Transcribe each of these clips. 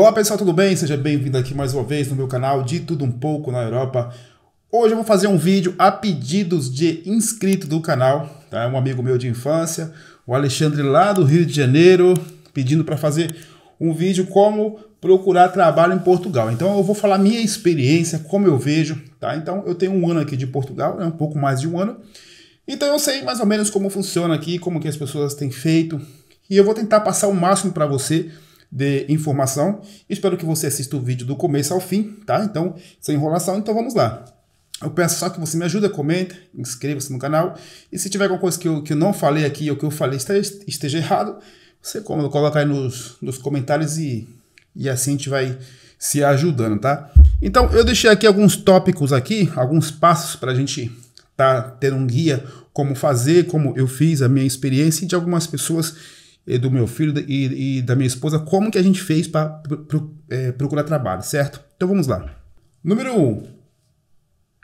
Olá pessoal, tudo bem? Seja bem-vindo aqui mais uma vez no meu canal de Tudo Um Pouco na Europa. Hoje eu vou fazer um vídeo a pedidos de inscrito do canal, tá? É um amigo meu de infância, o Alexandre lá do Rio de Janeiro, pedindo para fazer um vídeo como procurar trabalho em Portugal. Então eu vou falar minha experiência, como eu vejo, tá? Então eu tenho um ano aqui de Portugal, é um pouco mais de um ano. Então eu sei mais ou menos como funciona aqui, como que as pessoas têm feito, e eu vou tentar passar o máximo para você de informação. Espero que você assista o vídeo do começo ao fim, tá? Então, sem enrolação, então vamos lá. Eu peço só que você me ajude, comenta, inscreva-se no canal. E se tiver alguma coisa que eu, que eu não falei aqui ou que eu falei esteja, errado, você coloca aí nos, nos comentários e, e assim a gente vai se ajudando, tá? Então, eu deixei aqui alguns tópicos aqui, alguns passos para a gente tá, ter um guia como fazer, como eu fiz, a minha experiência e de algumas pessoas do meu filho e, e, da minha esposa, como que a gente fez para pro, é, procurar trabalho, certo? Então vamos lá. Número 1. Um,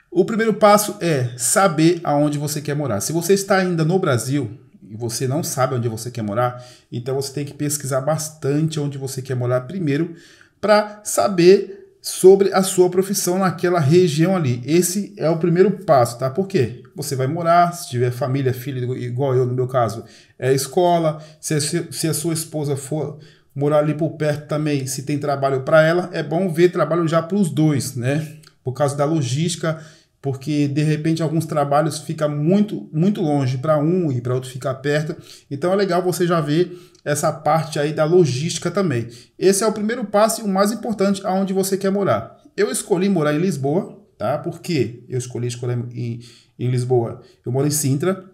o primeiro passo é saber aonde você quer morar. Se você está ainda no Brasil e você não sabe onde você quer morar, então você tem que pesquisar bastante onde você quer morar primeiro para saber sobre a sua profissão naquela região ali. Esse é o primeiro passo, tá? Por quê? Você vai morar, se tiver família, filho, igual eu no meu caso, é escola. Se, se, se a sua esposa for morar ali por perto também, se tem trabalho para ela, é bom ver trabalho já para os dois, né? Por causa da logística, porque de repente alguns trabalhos fica muito muito longe para um e para outro ficar perto. Então é legal você já ver essa parte aí da logística também. Esse é o primeiro passo e o mais importante aonde você quer morar. Eu escolhi morar em Lisboa, tá? Por eu escolhi escolher em, em Lisboa? Eu moro em Sintra,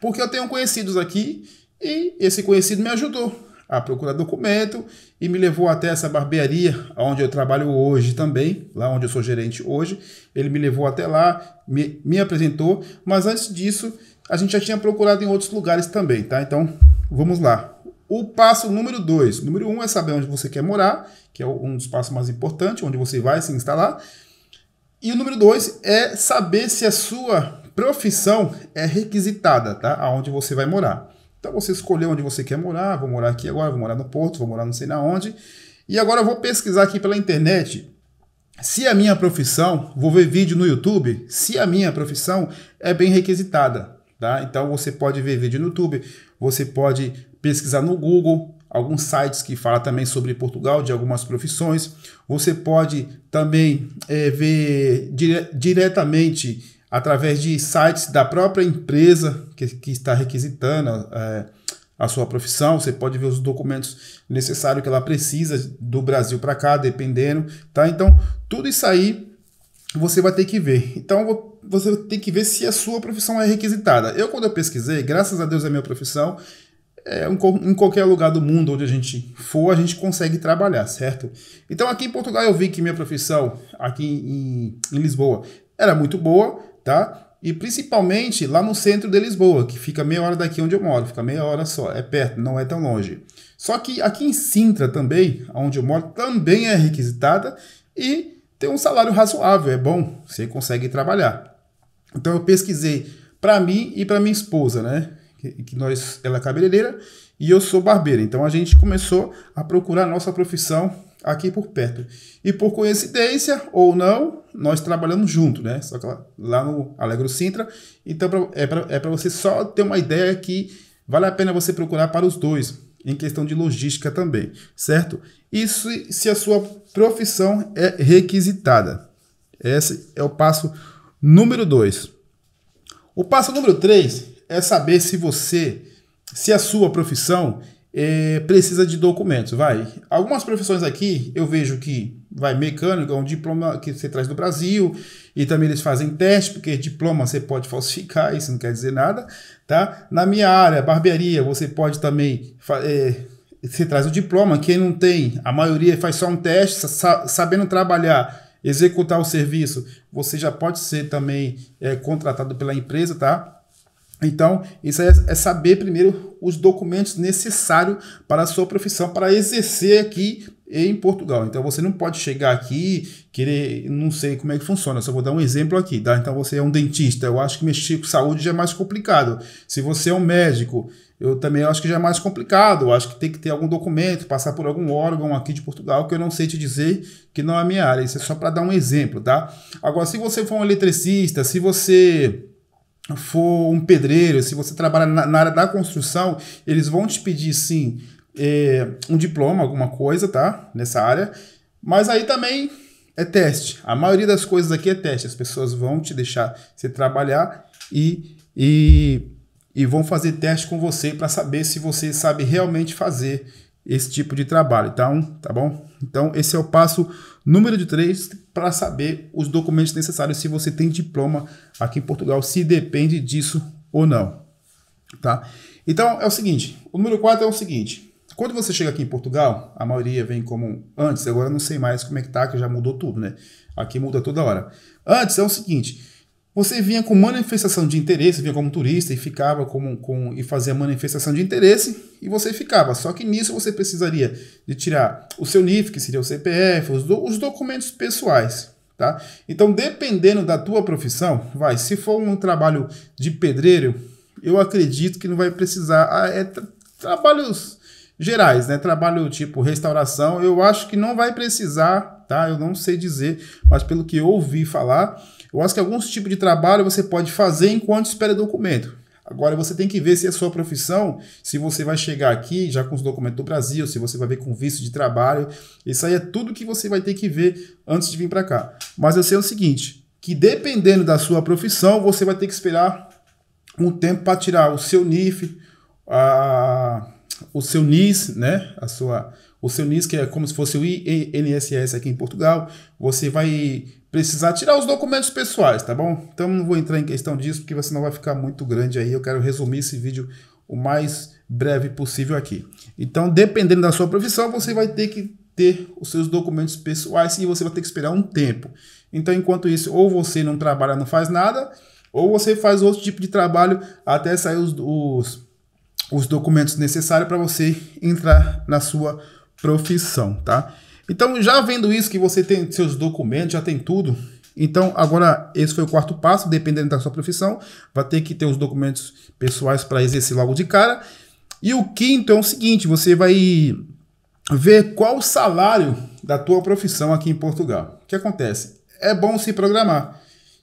porque eu tenho conhecidos aqui e esse conhecido me ajudou a procurar documento e me levou até essa barbearia onde eu trabalho hoje também, lá onde eu sou gerente hoje. Ele me levou até lá, me, me apresentou, mas antes disso a gente já tinha procurado em outros lugares também, tá? Então vamos lá. O passo número 2. Número 1 um é saber onde você quer morar, que é um dos passos mais importantes, onde você vai se instalar. E o número 2 é saber se a sua profissão é requisitada, tá? Aonde você vai morar. Então você escolheu onde você quer morar, vou morar aqui agora, vou morar no Porto, vou morar não sei na onde. E agora eu vou pesquisar aqui pela internet se a minha profissão, vou ver vídeo no YouTube, se a minha profissão é bem requisitada, tá? Então você pode ver vídeo no YouTube, você pode pesquisar no Google, alguns sites que falam também sobre Portugal, de algumas profissões. Você pode também é, ver dire diretamente através de sites da própria empresa que, que está requisitando é, a sua profissão. Você pode ver os documentos necessários que ela precisa do Brasil para cá, dependendo. Tá? Então, tudo isso aí você vai ter que ver. Então você tem que ver se a sua profissão é requisitada. Eu, quando eu pesquisei, graças a Deus é minha profissão, é, em qualquer lugar do mundo onde a gente for, a gente consegue trabalhar, certo? Então aqui em Portugal eu vi que minha profissão aqui em, em Lisboa era muito boa, tá? E principalmente lá no centro de Lisboa, que fica meia hora daqui onde eu moro, fica meia hora só, é perto, não é tão longe. Só que aqui em Sintra também, onde eu moro, também é requisitada e tem um salário razoável, é bom, você consegue trabalhar. Então eu pesquisei para mim e para minha esposa, né? que, que nós, ela é cabeleireira e eu sou barbeiro. Então a gente começou a procurar nossa profissão aqui por perto. E por coincidência ou não, nós trabalhamos junto, né? Só que lá no Alegro Sintra. Então é para é você só ter uma ideia que vale a pena você procurar para os dois, em questão de logística também, certo? Isso se a sua profissão é requisitada. Esse é o passo número 2. O passo número 3 é saber se você, se a sua profissão é, precisa de documentos, vai. Algumas profissões aqui eu vejo que vai mecânico, é um diploma que você traz do Brasil, e também eles fazem teste, porque diploma você pode falsificar, isso não quer dizer nada, tá? Na minha área, barbearia, você pode também é, você traz o diploma, quem não tem, a maioria faz só um teste, sabendo trabalhar, executar o serviço, você já pode ser também é, contratado pela empresa, tá? Então, isso é, é, saber primeiro os documentos necessários para a sua profissão, para exercer aqui em Portugal. Então, você não pode chegar aqui querer, não sei como é que funciona, só vou dar um exemplo aqui, tá? Então, você é um dentista, eu acho que mexer com saúde já é mais complicado. Se você é um médico, eu também acho que já é mais complicado, eu acho que tem que ter algum documento, passar por algum órgão aqui de Portugal, que eu não sei te dizer que não é minha área. Isso é só para dar um exemplo, tá? Agora, se você for um eletricista, se você for um pedreiro, se você trabalha na, na área da construção, eles vão te pedir sim é, um diploma, alguma coisa, tá? Nessa área. Mas aí também é teste. A maioria das coisas aqui é teste. As pessoas vão te deixar você trabalhar e, e, e vão fazer teste com você para saber se você sabe realmente fazer esse tipo de trabalho, tá? Um, tá bom? Então, esse é o passo número de três para saber os documentos necessários se você tem diploma aqui em Portugal, se depende disso ou não, tá? Então, é o seguinte, o número quatro é o seguinte, quando você chega aqui em Portugal, a maioria vem como antes, agora não sei mais como é que tá, que já mudou tudo, né? Aqui muda toda hora. Antes é o seguinte, você vinha com manifestação de interesse, vinha como turista e ficava como, com, e fazia manifestação de interesse e você ficava. Só que nisso você precisaria de tirar o seu NIF, que seria o CPF, os, do, os documentos pessoais. Tá? Então, dependendo da tua profissão, vai. Se for um trabalho de pedreiro, eu acredito que não vai precisar. Ah, é tra trabalhos gerais, né? Trabalho tipo restauração, eu acho que não vai precisar, tá? Eu não sei dizer, mas pelo que eu ouvi falar eu acho que alguns tipos de trabalho você pode fazer enquanto espera documento. Agora você tem que ver se a sua profissão, se você vai chegar aqui já com os documentos do Brasil, se você vai ver com visto de trabalho. Isso aí é tudo que você vai ter que ver antes de vir para cá. Mas eu sei o seguinte, que dependendo da sua profissão, você vai ter que esperar um tempo para tirar o seu NIF, a, o seu NIS, né, a sua o seu NIS, que é como se fosse o INSS aqui em Portugal, você vai precisar tirar os documentos pessoais, tá bom? Então não vou entrar em questão disso, porque senão vai ficar muito grande aí. Eu quero resumir esse vídeo o mais breve possível aqui. Então, dependendo da sua profissão, você vai ter que ter os seus documentos pessoais e você vai ter que esperar um tempo. Então, enquanto isso, ou você não trabalha, não faz nada, ou você faz outro tipo de trabalho até sair os, os, os documentos necessários para você entrar na sua profissão, tá? Então, já vendo isso, que você tem seus documentos, já tem tudo. Então, agora, esse foi o quarto passo, dependendo da sua profissão, vai ter que ter os documentos pessoais para exercer logo de cara. E o quinto é o seguinte, você vai ver qual o salário da tua profissão aqui em Portugal. O que acontece? É bom se programar.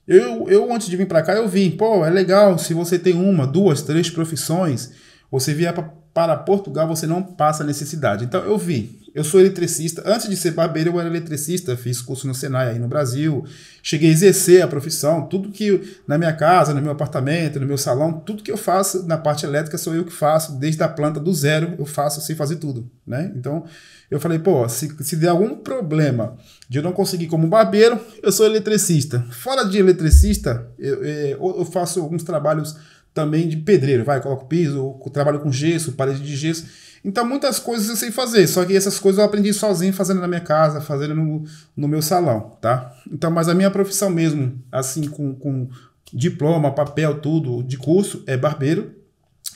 Eu, eu antes de vir para cá, eu vi, pô, é legal se você tem uma, duas, três profissões, você vier para para Portugal você não passa necessidade. Então eu vi, eu sou eletricista, antes de ser barbeiro eu era eletricista, fiz curso no Senai aí no Brasil, cheguei a exercer a profissão, tudo que na minha casa, no meu apartamento, no meu salão, tudo que eu faço na parte elétrica sou eu que faço, desde a planta do zero eu faço sem fazer tudo, né? Então eu falei, pô, se, se der algum problema de eu não conseguir como barbeiro, eu sou eletricista. Fora de eletricista, eu, é, eu faço alguns trabalhos também de pedreiro, vai, coloco piso, trabalho com gesso, parede de gesso. Então muitas coisas eu sei fazer, só que essas coisas eu aprendi sozinho, fazendo na minha casa, fazendo no, no meu salão, tá? Então, mas a minha profissão mesmo, assim, com, com diploma, papel, tudo de curso, é barbeiro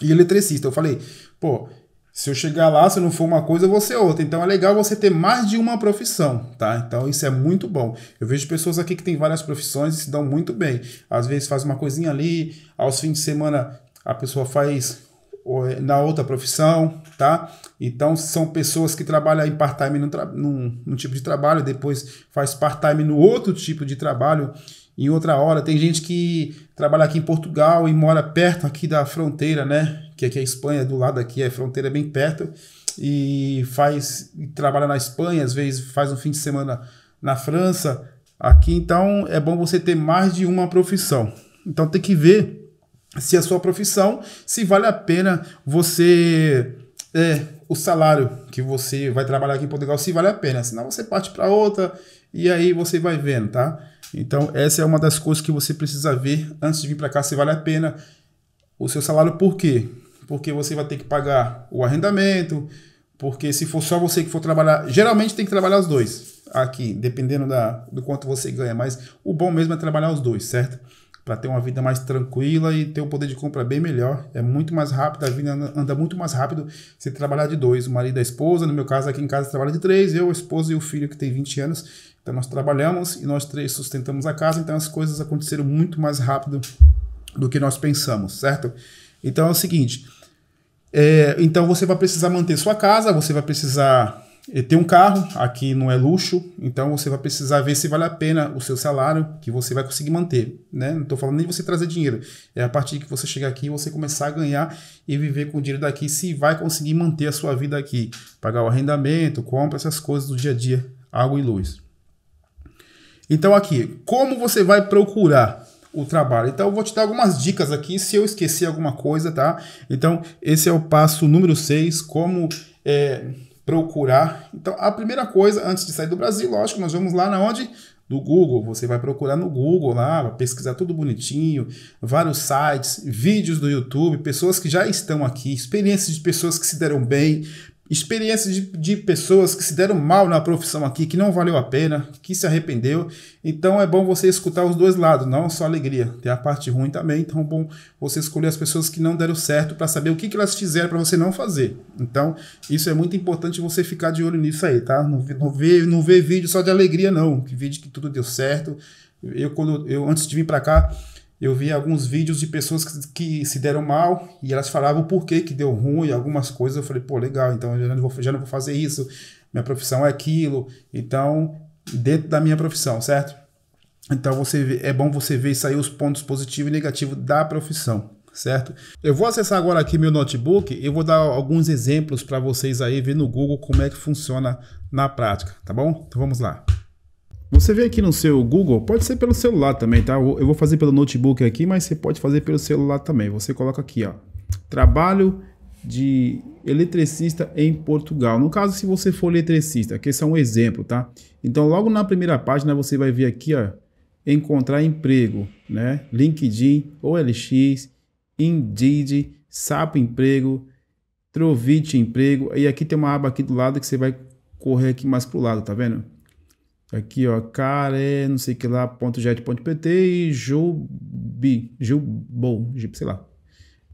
e eletricista. Eu falei, pô, se eu chegar lá, se não for uma coisa, eu vou ser outra. Então é legal você ter mais de uma profissão, tá? Então isso é muito bom. Eu vejo pessoas aqui que têm várias profissões e se dão muito bem. Às vezes faz uma coisinha ali, aos fins de semana a pessoa faz na outra profissão, tá? Então são pessoas que trabalham em part-time num, num, num, tipo de trabalho, depois faz part-time no outro tipo de trabalho em outra hora. Tem gente que trabalha aqui em Portugal e mora perto aqui da fronteira, né? que aqui é a Espanha, do lado aqui, a é fronteira é bem perto, e faz e trabalha na Espanha, às vezes faz um fim de semana na França. Aqui então é bom você ter mais de uma profissão. Então tem que ver se é a sua profissão, se vale a pena você é, o salário que você vai trabalhar aqui em Portugal, se vale a pena, senão você parte para outra e aí você vai vendo, tá? Então essa é uma das coisas que você precisa ver antes de vir para cá se vale a pena o seu salário, por quê? porque você vai ter que pagar o arrendamento, porque se for só você que for trabalhar, geralmente tem que trabalhar os dois aqui, dependendo da, do quanto você ganha, mas o bom mesmo é trabalhar os dois, certo? Para ter uma vida mais tranquila e ter o um poder de compra bem melhor, é muito mais rápido, a vida anda muito mais rápido se trabalhar de dois, o marido e a esposa, no meu caso aqui em casa trabalha de três, eu, a esposa e o filho que tem 20 anos, então nós trabalhamos e nós três sustentamos a casa, então as coisas aconteceram muito mais rápido do que nós pensamos, certo? Então é o seguinte: é, então você vai precisar manter sua casa, você vai precisar é, ter um carro, aqui não é luxo, então você vai precisar ver se vale a pena o seu salário que você vai conseguir manter. Né? Não estou falando nem você trazer dinheiro, é a partir que você chegar aqui você começar a ganhar e viver com o dinheiro daqui, se vai conseguir manter a sua vida aqui, pagar o arrendamento, compra, essas coisas do dia a dia, água e luz. Então aqui, como você vai procurar o trabalho. Então eu vou te dar algumas dicas aqui, se eu esquecer alguma coisa, tá? Então esse é o passo número 6, como é, procurar. Então a primeira coisa, antes de sair do Brasil, lógico, nós vamos lá na onde? do Google. Você vai procurar no Google lá, vai pesquisar tudo bonitinho, vários sites, vídeos do YouTube, pessoas que já estão aqui, experiências de pessoas que se deram bem, experiências de, de, pessoas que se deram mal na profissão aqui, que não valeu a pena, que se arrependeu. Então é bom você escutar os dois lados, não só alegria. Tem a parte ruim também, então é bom você escolher as pessoas que não deram certo para saber o que, que elas fizeram para você não fazer. Então isso é muito importante você ficar de olho nisso aí, tá? Não, não, vê, não vê vídeo só de alegria, não. Que vídeo que tudo deu certo. Eu, quando eu antes de vir para cá, eu vi alguns vídeos de pessoas que, que se deram mal e elas falavam o porquê que deu ruim, algumas coisas. Eu falei, pô, legal, então eu já não vou, já não vou fazer isso, minha profissão é aquilo. Então, dentro da minha profissão, certo? Então você vê, é bom você ver sair os pontos positivos e negativos da profissão, certo? Eu vou acessar agora aqui meu notebook e vou dar alguns exemplos para vocês aí ver no Google como é que funciona na prática, tá bom? Então vamos lá. Você vê aqui no seu Google, pode ser pelo celular também, tá? Eu vou fazer pelo notebook aqui, mas você pode fazer pelo celular também. Você coloca aqui, ó, trabalho de eletricista em Portugal. No caso, se você for eletricista, que esse é um exemplo, tá? Então, logo na primeira página, você vai ver aqui, ó, encontrar emprego, né? LinkedIn, OLX, Indeed, Sapo Emprego, Trovit Emprego. E aqui tem uma aba aqui do lado que você vai correr aqui mais pro lado, tá vendo? Aqui, ó, care, é, não sei que lá, ponto jet, ponto pt e jubi, jubou, sei lá.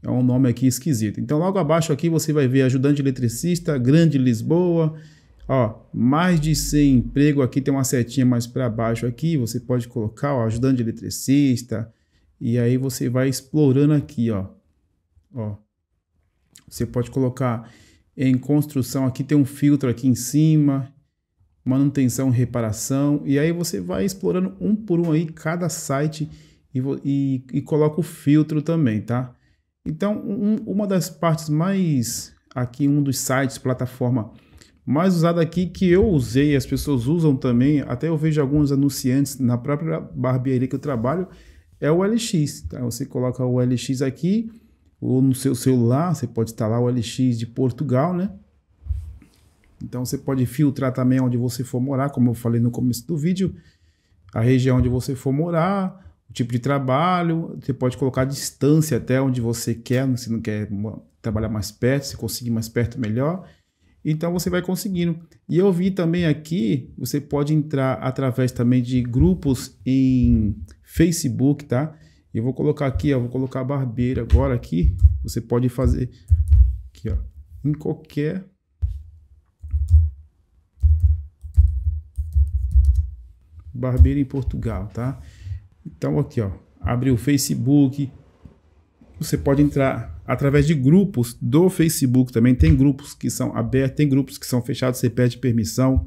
É um nome aqui esquisito. Então, logo abaixo aqui você vai ver ajudante eletricista, Grande Lisboa, ó, mais de 100 emprego. Aqui tem uma setinha mais para baixo aqui, você pode colocar, ó, ajudante eletricista, e aí você vai explorando aqui, ó. Ó. Você pode colocar em construção, aqui tem um filtro aqui em cima, manutenção, reparação, e aí você vai explorando um por um aí cada site e, e, e coloca o filtro também, tá? Então, um, uma das partes mais, aqui um dos sites, plataforma mais usada aqui que eu usei, as pessoas usam também, até eu vejo alguns anunciantes na própria barbearia que eu trabalho, é o LX, tá? Você coloca o LX aqui, ou no seu celular, você pode instalar o LX de Portugal, né? Então você pode filtrar também onde você for morar, como eu falei no começo do vídeo, a região onde você for morar, o tipo de trabalho, você pode colocar a distância até onde você quer, se não quer trabalhar mais perto, se conseguir mais perto melhor. Então você vai conseguindo. E eu vi também aqui, você pode entrar através também de grupos em Facebook, tá? Eu vou colocar aqui, ó, vou colocar barbeiro agora aqui. Você pode fazer aqui, ó, em qualquer barbeiro em Portugal, tá? Então aqui, ó, abre o Facebook. Você pode entrar através de grupos do Facebook também. Tem grupos que são abertos, tem grupos que são fechados, você pede permissão.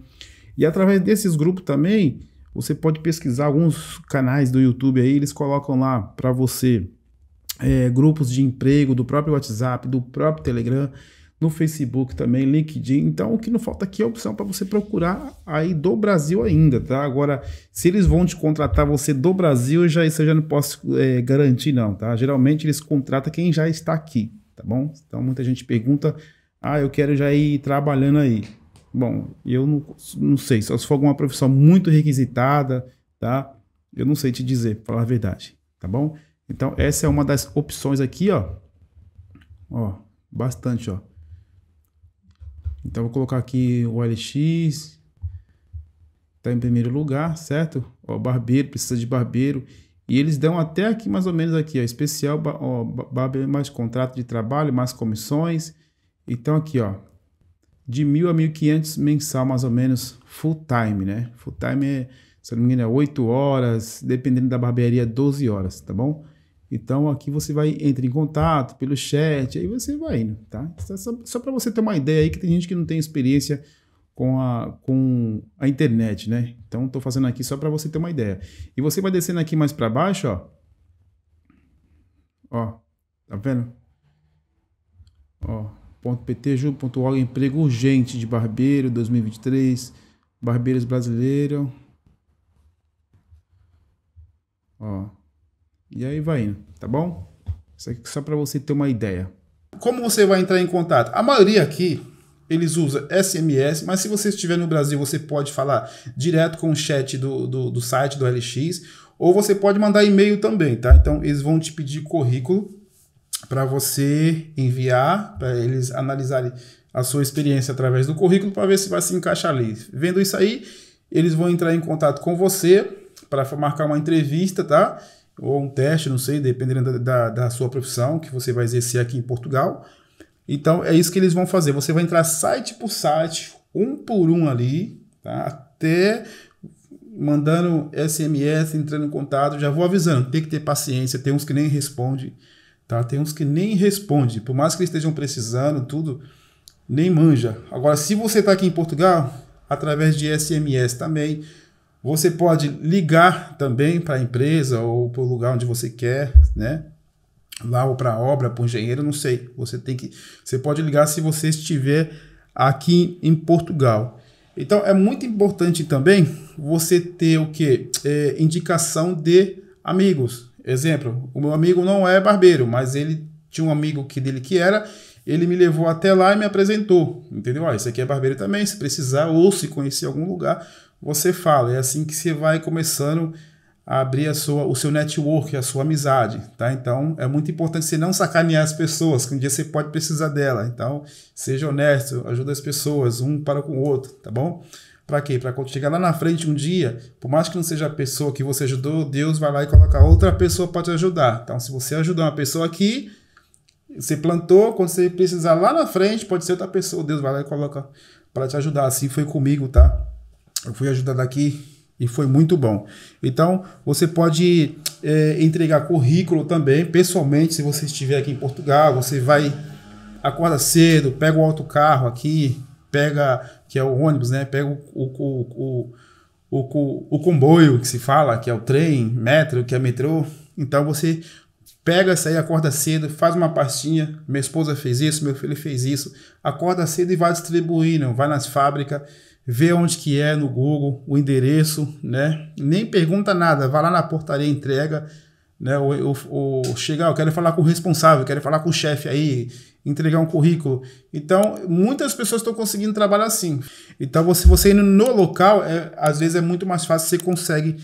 E através desses grupos também, você pode pesquisar alguns canais do YouTube aí, eles colocam lá para você é, grupos de emprego do próprio WhatsApp, do próprio Telegram no Facebook também, LinkedIn. Então, o que não falta aqui é a opção para você procurar aí do Brasil ainda, tá? Agora, se eles vão te contratar você do Brasil, já isso eu já não posso é, garantir não, tá? Geralmente eles contratam quem já está aqui, tá bom? Então, muita gente pergunta, ah, eu quero já ir trabalhando aí. Bom, eu não, não sei, só se for alguma profissão muito requisitada, tá? Eu não sei te dizer, para falar a verdade, tá bom? Então, essa é uma das opções aqui, ó. Ó, bastante, ó então, vou colocar aqui o LX, está em primeiro lugar, certo? Ó, barbeiro, precisa de barbeiro. E eles dão até aqui, mais ou menos aqui, ó, especial, ó, barbeiro mais contrato de trabalho, mais comissões. Então, aqui, ó, de 1.000 a 1.500 mensal, mais ou menos, full time, né? Full time, é, se não me engano, é 8 horas, dependendo da barbearia, 12 horas, tá bom? Então aqui você vai entra em contato pelo chat, aí você vai indo, tá? Só, só para você ter uma ideia aí que tem gente que não tem experiência com a, com a internet, né? Então estou fazendo aqui só para você ter uma ideia. E você vai descendo aqui mais para baixo, ó. Ó, tá vendo? Ó, ponto .ptju.org emprego urgente de barbeiro 2023, barbeiros brasileiro. Ó, e aí vai indo, tá bom? Isso aqui só para você ter uma ideia. Como você vai entrar em contato? A maioria aqui, eles usam SMS, mas se você estiver no Brasil, você pode falar direto com o chat do, do, do site do LX, ou você pode mandar e-mail também, tá? Então, eles vão te pedir currículo para você enviar, para eles analisarem a sua experiência através do currículo para ver se vai se encaixar ali. Vendo isso aí, eles vão entrar em contato com você para marcar uma entrevista, tá? ou um teste, não sei, dependendo da, da, sua profissão que você vai exercer aqui em Portugal. Então é isso que eles vão fazer. Você vai entrar site por site, um por um ali, tá? até mandando SMS, entrando em contato, já vou avisando, tem que ter paciência, tem uns que nem responde, tá? Tem uns que nem responde, por mais que eles estejam precisando, tudo, nem manja. Agora, se você está aqui em Portugal, através de SMS também, você pode ligar também para a empresa ou para o lugar onde você quer, né? Lá ou para a obra, para o engenheiro, não sei. Você tem que. Você pode ligar se você estiver aqui em Portugal. Então é muito importante também você ter o que? É, indicação de amigos. Exemplo, o meu amigo não é barbeiro, mas ele tinha um amigo que dele que era, ele me levou até lá e me apresentou. Entendeu? Ah, esse aqui é barbeiro também, se precisar ou se conhecer algum lugar, você fala. É assim que você vai começando a abrir a sua, o seu network, a sua amizade, tá? Então, é muito importante você não sacanear as pessoas, que um dia você pode precisar dela. Então, seja honesto, ajuda as pessoas, um para com o outro, tá bom? Para quê? Para quando chegar lá na frente um dia, por mais que não seja a pessoa que você ajudou, Deus vai lá e coloca outra pessoa para te ajudar. Então, se você ajudar uma pessoa aqui, você plantou, quando você precisar lá na frente, pode ser outra pessoa, Deus vai lá e coloca para te ajudar. Assim foi comigo, tá? eu fui ajudado aqui e foi muito bom. Então, você pode é, entregar currículo também, pessoalmente, se você estiver aqui em Portugal, você vai, acorda cedo, pega o autocarro aqui, pega, que é o ônibus, né? Pega o, o, o, o, o comboio que se fala, que é o trem, metro, que é metrô. Então, você pega isso aí, acorda cedo, faz uma pastinha. Minha esposa fez isso, meu filho fez isso. Acorda cedo e vai distribuindo, vai nas fábricas vê onde que é no Google, o endereço, né? Nem pergunta nada, vai lá na portaria, entrega, né? O ou, ou chega, ah, eu quero falar com o responsável, quero falar com o chefe aí, entregar um currículo. Então, muitas pessoas estão conseguindo trabalhar assim. Então, você, você indo no local, é, às vezes é muito mais fácil, você consegue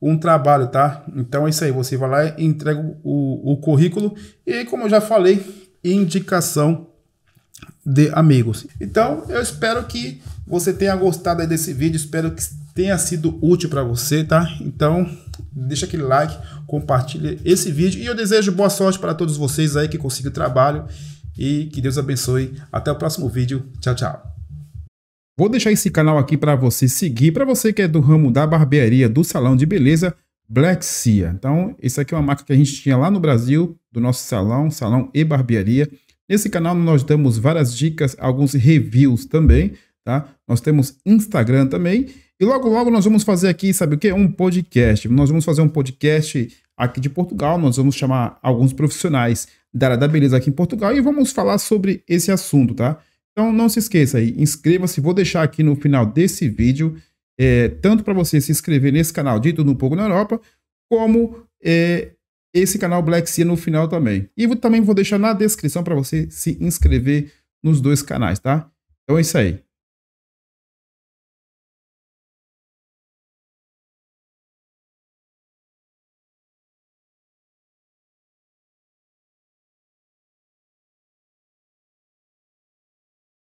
um trabalho, tá? Então é isso aí, você vai lá e entrega o, o currículo. E aí, como eu já falei, indicação de amigos. Então, eu espero que você tenha gostado desse vídeo, espero que tenha sido útil para você, tá? Então, deixa aquele like, compartilha esse vídeo e eu desejo boa sorte para todos vocês aí que conseguiram trabalho e que Deus abençoe. Até o próximo vídeo. Tchau, tchau. Vou deixar esse canal aqui para você seguir, para você que é do ramo da barbearia, do salão de beleza, Black Sea. Então, esse aqui é uma marca que a gente tinha lá no Brasil, do nosso salão, salão e barbearia. Nesse canal nós damos várias dicas, alguns reviews também, tá? Nós temos Instagram também. E logo, logo nós vamos fazer aqui, sabe o quê? Um podcast. Nós vamos fazer um podcast aqui de Portugal. Nós vamos chamar alguns profissionais da área da beleza aqui em Portugal e vamos falar sobre esse assunto, tá? Então não se esqueça aí, inscreva-se. Vou deixar aqui no final desse vídeo, é, tanto para você se inscrever nesse canal de Tudo Um Pouco na Europa, como é, esse canal Black Sea no final também. E também vou deixar na descrição para você se inscrever nos dois canais, tá? Então é isso aí.